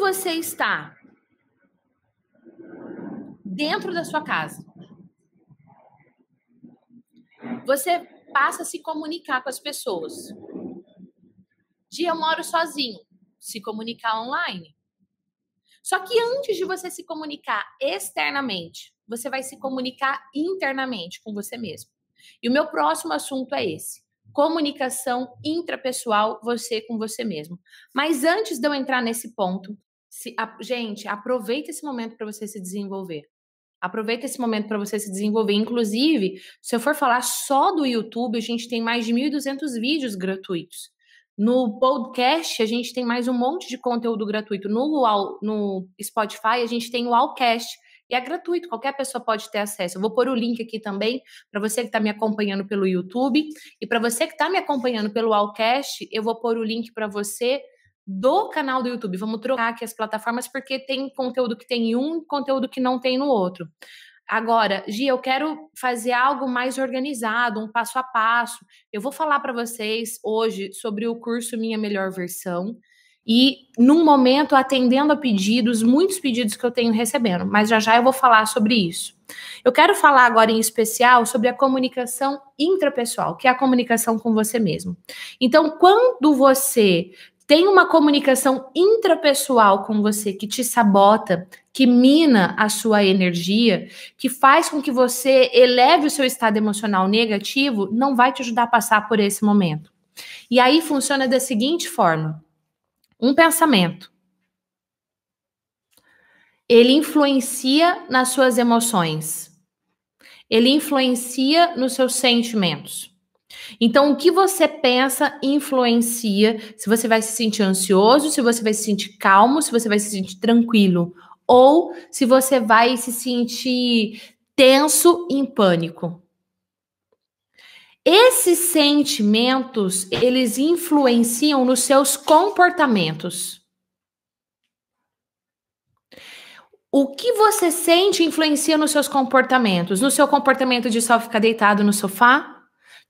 você está dentro da sua casa, você passa a se comunicar com as pessoas. Dia eu moro sozinho, se comunicar online. Só que antes de você se comunicar externamente, você vai se comunicar internamente com você mesmo. E o meu próximo assunto é esse: comunicação intrapessoal, você com você mesmo. Mas antes de eu entrar nesse ponto, se, a, gente, aproveita esse momento para você se desenvolver. Aproveita esse momento para você se desenvolver. Inclusive, se eu for falar só do YouTube, a gente tem mais de 1.200 vídeos gratuitos. No podcast, a gente tem mais um monte de conteúdo gratuito. No, no Spotify, a gente tem o Allcast, e é gratuito, qualquer pessoa pode ter acesso. Eu vou pôr o link aqui também para você que está me acompanhando pelo YouTube e para você que está me acompanhando pelo Allcast, eu vou pôr o link para você do canal do YouTube. Vamos trocar aqui as plataformas, porque tem conteúdo que tem em um, conteúdo que não tem no outro. Agora, Gi, eu quero fazer algo mais organizado, um passo a passo. Eu vou falar para vocês hoje sobre o curso Minha Melhor Versão e, num momento, atendendo a pedidos, muitos pedidos que eu tenho recebendo, mas já já eu vou falar sobre isso. Eu quero falar agora em especial sobre a comunicação intrapessoal, que é a comunicação com você mesmo. Então, quando você tem uma comunicação intrapessoal com você que te sabota, que mina a sua energia, que faz com que você eleve o seu estado emocional negativo, não vai te ajudar a passar por esse momento. E aí funciona da seguinte forma: um pensamento ele influencia nas suas emoções. Ele influencia nos seus sentimentos então, o que você pensa influencia se você vai se sentir ansioso, se você vai se sentir calmo, se você vai se sentir tranquilo, ou se você vai se sentir tenso e em pânico. Esses sentimentos, eles influenciam nos seus comportamentos. O que você sente influencia nos seus comportamentos, no seu comportamento de só ficar deitado no sofá,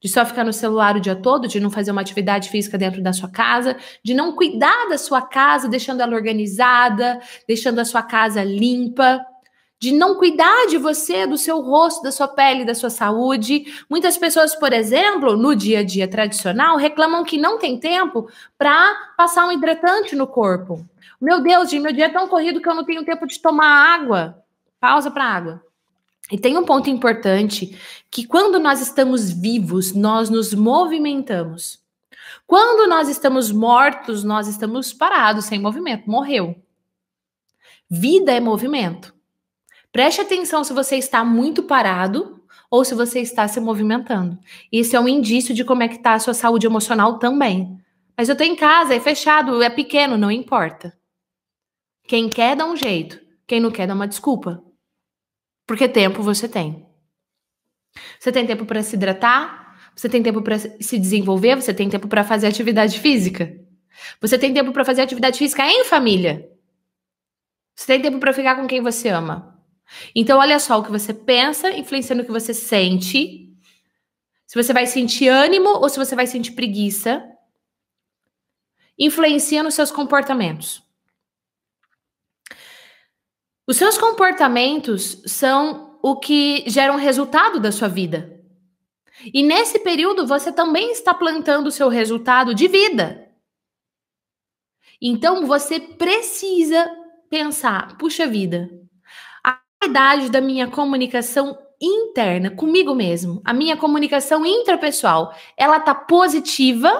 de só ficar no celular o dia todo, de não fazer uma atividade física dentro da sua casa, de não cuidar da sua casa, deixando ela organizada, deixando a sua casa limpa, de não cuidar de você, do seu rosto, da sua pele, da sua saúde. Muitas pessoas, por exemplo, no dia a dia tradicional, reclamam que não tem tempo para passar um hidratante no corpo. Meu Deus, meu dia é tão corrido que eu não tenho tempo de tomar água. Pausa para água. E tem um ponto importante que quando nós estamos vivos, nós nos movimentamos. Quando nós estamos mortos, nós estamos parados, sem movimento, morreu. Vida é movimento. Preste atenção se você está muito parado ou se você está se movimentando. Isso é um indício de como é que está a sua saúde emocional também. Mas eu estou em casa, é fechado, é pequeno, não importa. Quem quer dá um jeito, quem não quer dá uma desculpa. Porque tempo você tem. Você tem tempo para se hidratar, você tem tempo para se desenvolver, você tem tempo para fazer atividade física. Você tem tempo para fazer atividade física em família. Você tem tempo para ficar com quem você ama. Então, olha só, o que você pensa influenciando o que você sente. Se você vai sentir ânimo ou se você vai sentir preguiça, influencia nos seus comportamentos. Os seus comportamentos são o que geram resultado da sua vida. E nesse período você também está plantando o seu resultado de vida. Então você precisa pensar, puxa vida, a qualidade da minha comunicação interna comigo mesmo, a minha comunicação intrapessoal, ela está positiva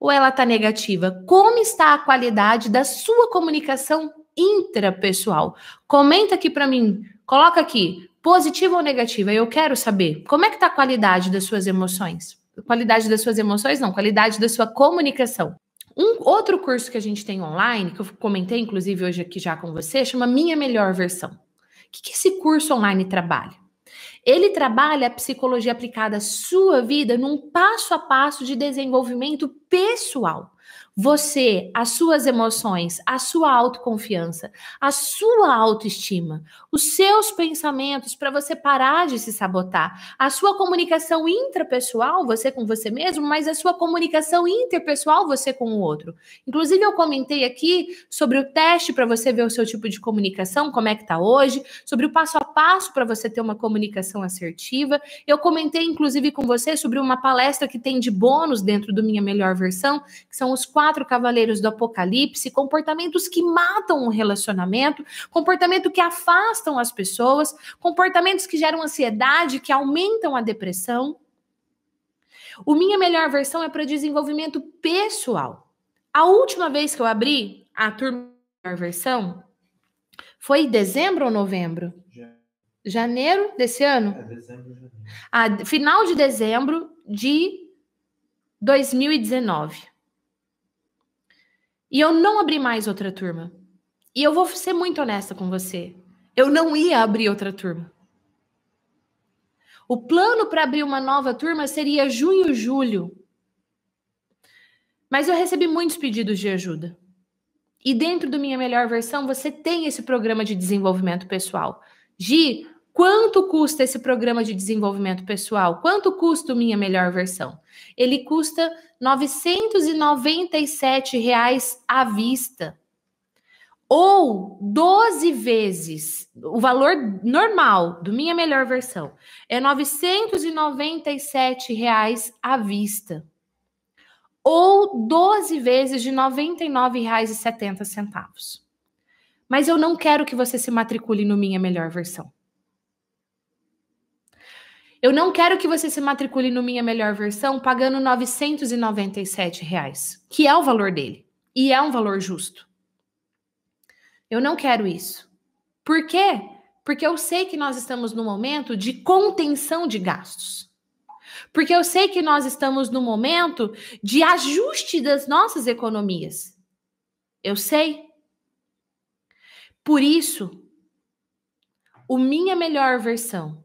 ou ela está negativa? Como está a qualidade da sua comunicação intrapessoal. Comenta aqui para mim, coloca aqui, positiva ou negativa, eu quero saber. Como é que tá a qualidade das suas emoções? Qualidade das suas emoções não, qualidade da sua comunicação. Um outro curso que a gente tem online, que eu comentei inclusive hoje aqui já com você, chama Minha Melhor Versão. O que, que esse curso online trabalha? Ele trabalha a psicologia aplicada à sua vida num passo a passo de desenvolvimento pessoal você, as suas emoções, a sua autoconfiança, a sua autoestima, os seus pensamentos para você parar de se sabotar, a sua comunicação intrapessoal, você com você mesmo, mas a sua comunicação interpessoal, você com o outro. Inclusive, eu comentei aqui sobre o teste para você ver o seu tipo de comunicação, como é que tá hoje, sobre o passo a passo para você ter uma comunicação assertiva. Eu comentei, inclusive, com você sobre uma palestra que tem de bônus dentro do Minha Melhor Versão, que são os quatro quatro cavaleiros do Apocalipse, comportamentos que matam um relacionamento, comportamento que afastam as pessoas, comportamentos que geram ansiedade, que aumentam a depressão. O minha melhor versão é para desenvolvimento pessoal. A última vez que eu abri a turma melhor versão foi em dezembro ou novembro? Janeiro desse ano? É, dezembro, janeiro. Ah, final de dezembro de 2019. E eu não abri mais outra turma. E eu vou ser muito honesta com você. Eu não ia abrir outra turma. O plano para abrir uma nova turma seria junho, julho. Mas eu recebi muitos pedidos de ajuda. E dentro do Minha Melhor Versão, você tem esse programa de desenvolvimento pessoal. Gi, Quanto custa esse programa de desenvolvimento pessoal? Quanto custa minha melhor versão? Ele custa R$ 997 reais à vista. Ou 12 vezes o valor normal do minha melhor versão é R$ 997 reais à vista. Ou 12 vezes de R$ 99,70. Mas eu não quero que você se matricule no minha melhor versão. Eu não quero que você se matricule no Minha Melhor Versão pagando 997 reais, que é o valor dele e é um valor justo. Eu não quero isso. Por quê? Porque eu sei que nós estamos num momento de contenção de gastos. Porque eu sei que nós estamos num momento de ajuste das nossas economias. Eu sei. Por isso, o minha melhor versão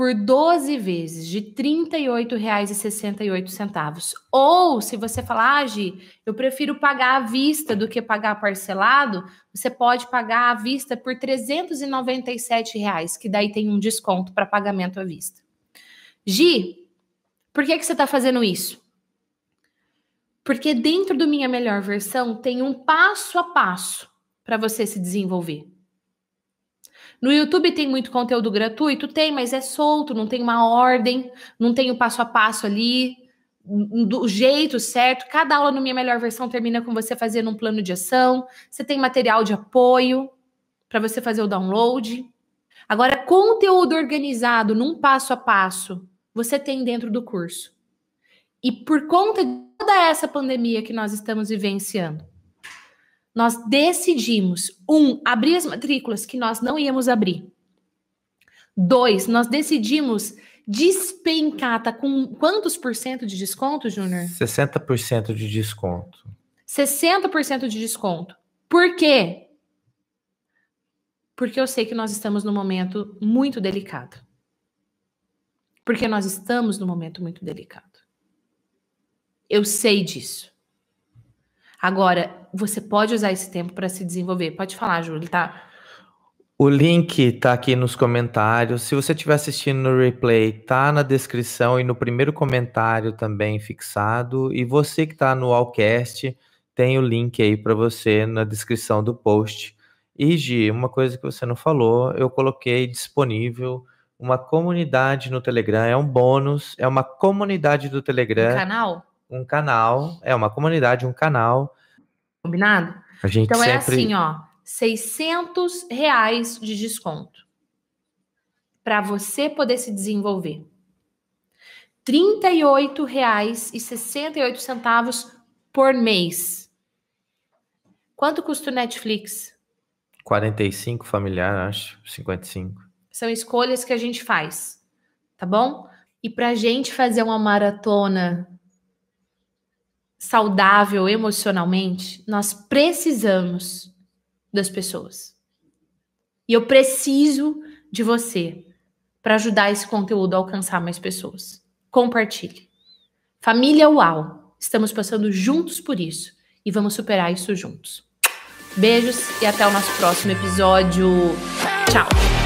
por 12 vezes de R$ 38,68. Ou se você falar, ah, Gi, eu prefiro pagar à vista do que pagar parcelado, você pode pagar à vista por R$ 397, reais, que daí tem um desconto para pagamento à vista. Gi, por que, que você está fazendo isso? Porque dentro do Minha Melhor Versão tem um passo a passo para você se desenvolver. No YouTube tem muito conteúdo gratuito? Tem, mas é solto, não tem uma ordem, não tem o passo a passo ali, do jeito certo. Cada aula no Minha Melhor Versão termina com você fazendo um plano de ação. Você tem material de apoio para você fazer o download. Agora, conteúdo organizado num passo a passo, você tem dentro do curso. E por conta de toda essa pandemia que nós estamos vivenciando, nós decidimos, um, abrir as matrículas que nós não íamos abrir. Dois, nós decidimos despencar, tá com quantos por cento de desconto, Júnior? 60% de desconto. 60% de desconto. Por quê? Porque eu sei que nós estamos num momento muito delicado. Porque nós estamos num momento muito delicado. Eu sei disso. Agora, você pode usar esse tempo para se desenvolver. Pode falar, Júlio, tá? O link tá aqui nos comentários. Se você estiver assistindo no replay, tá na descrição e no primeiro comentário também fixado. E você que tá no Allcast, tem o link aí para você na descrição do post. E Gi, uma coisa que você não falou, eu coloquei disponível uma comunidade no Telegram, é um bônus, é uma comunidade do Telegram. canal? um canal, é uma comunidade, um canal. Combinado? A gente então é sempre... é assim, ó, 600 reais de desconto para você poder se desenvolver. R$ 38,68 por mês. Quanto custa o Netflix? 45 familiar, acho, 55. São escolhas que a gente faz, tá bom? E pra gente fazer uma maratona saudável emocionalmente, nós precisamos das pessoas. E eu preciso de você para ajudar esse conteúdo a alcançar mais pessoas. Compartilhe. Família UAU, estamos passando juntos por isso e vamos superar isso juntos. Beijos e até o nosso próximo episódio. Tchau!